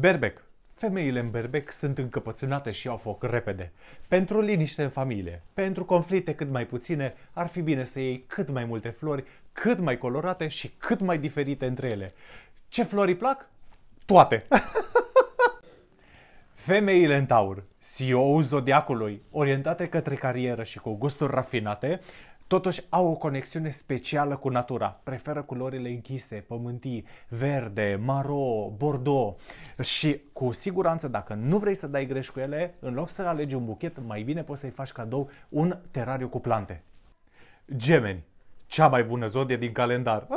Berbec. Femeile în berbec sunt încăpățânate și au foc repede. Pentru liniște în familie, pentru conflicte cât mai puține, ar fi bine să iei cât mai multe flori, cât mai colorate și cât mai diferite între ele. Ce flori plac? Toate! Femeile în taur, CEO-ul zodiacului, orientate către carieră și cu gusturi rafinate, Totuși au o conexiune specială cu natura. Preferă culorile închise, pământii, verde, maro, bordeaux și cu siguranță dacă nu vrei să dai greș cu ele, în loc să alegi un buchet, mai bine poți să-i faci cadou un terariu cu plante. Gemeni, cea mai bună zodie din calendar.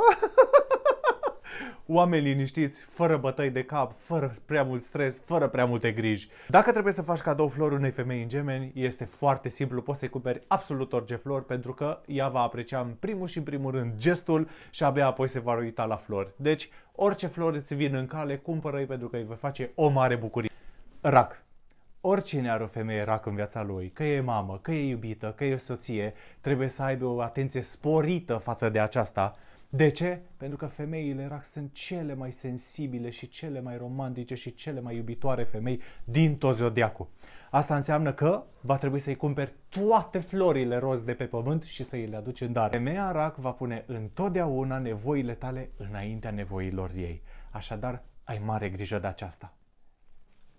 oameni liniștiți, fără bătăi de cap, fără prea mult stres, fără prea multe griji. Dacă trebuie să faci cadou flori unei femei în gemeni, este foarte simplu, poți să-i cumperi absolut orice flori pentru că ea va aprecia în primul și în primul rând gestul și abia apoi se va uita la flori. Deci, orice flori îți vin în cale, cumpără-i pentru că îi vei face o mare bucurie. Rac. Oricine are o femeie rac în viața lui, că e mamă, că e iubită, că e soție, trebuie să aibă o atenție sporită față de aceasta de ce? Pentru că femeile rac sunt cele mai sensibile și cele mai romantice și cele mai iubitoare femei din tot zodiacul. Asta înseamnă că va trebui să-i cumperi toate florile roz de pe pământ și să-i le aduci în dar. Femeia rac va pune întotdeauna nevoile tale înaintea nevoilor ei. Așadar, ai mare grijă de aceasta.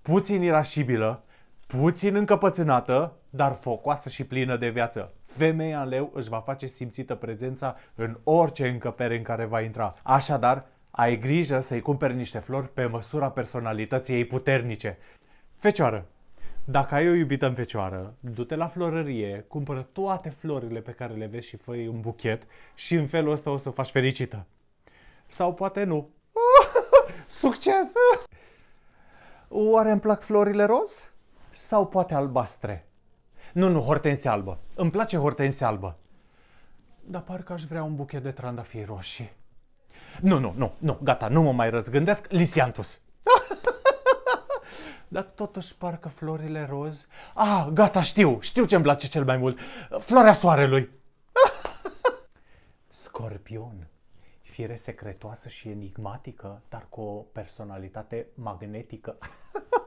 Puțin irascibilă, puțin încăpățânată, dar focoasă și plină de viață femeia leu își va face simțită prezența în orice încăpere în care va intra. Așadar, ai grijă să-i cumperi niște flori pe măsura personalității ei puternice. Fecioară, dacă ai o iubită în fecioară, du-te la florărie, cumpără toate florile pe care le vezi și fă un buchet și în felul ăsta o să o faci fericită. Sau poate nu. Succes! Oare îmi plac florile roz? Sau poate albastre? Nu, nu, hortensie albă. Îmi place hortensie albă. Dar parcă aș vrea un buchet de trandafiri roșii. Nu, nu, nu, nu, gata, nu mă mai răzgândesc. Lisiantus. Dar totuși parcă florile roz... Ah, gata, știu, știu ce-mi place cel mai mult. Floarea soarelui. Scorpion. Fire secretoasă și enigmatică, dar cu o personalitate magnetică.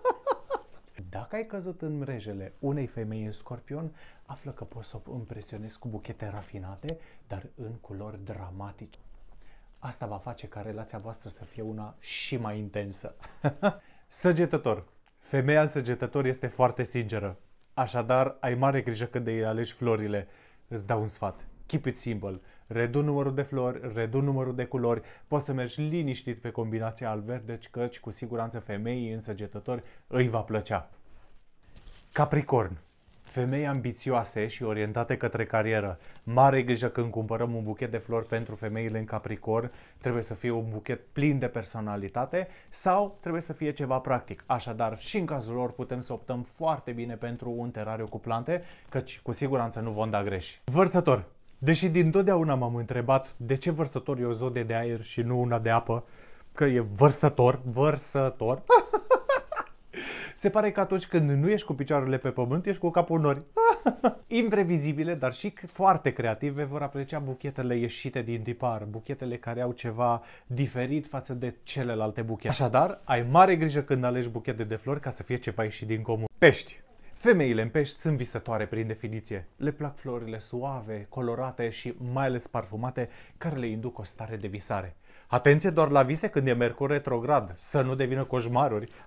Dacă ai căzut în mrejele unei femei în scorpion, află că poți să o impresionezi cu buchete rafinate, dar în culori dramatice. Asta va face ca relația voastră să fie una și mai intensă. Săgetător. Femeia în săgetător este foarte sinceră. Așadar, ai mare grijă când îi alegi florile. Îți dau un sfat keep it simple. Redu numărul de flori, redu numărul de culori, poți să mergi liniștit pe combinația al verde deci căci cu siguranță femeii însăgetători îi va plăcea. Capricorn. Femei ambițioase și orientate către carieră. Mare grijă când cumpărăm un buchet de flori pentru femeile în Capricorn. Trebuie să fie un buchet plin de personalitate sau trebuie să fie ceva practic. Așadar, și în cazul lor putem să optăm foarte bine pentru un terariu cu plante, căci cu siguranță nu vom da greși. Vărsător. Deși din totdeauna m-am întrebat de ce vărsător e o zodie de aer și nu una de apă, că e vărsător, vărsător. Se pare că atunci când nu ești cu picioarele pe pământ, ești cu capul nori. Imprevizibile, dar și foarte creative, vor aprecia buchetele ieșite din tipar, buchetele care au ceva diferit față de celelalte buchete. Așadar, ai mare grijă când alegi buchete de flori ca să fie ceva ieșit din comun. Pești! Femeile în pești sunt visătoare prin definiție. Le plac florile suave, colorate și mai ales parfumate care le induc o stare de visare. Atenție doar la vise când e Mercur retrograd, să nu devină coșmaruri.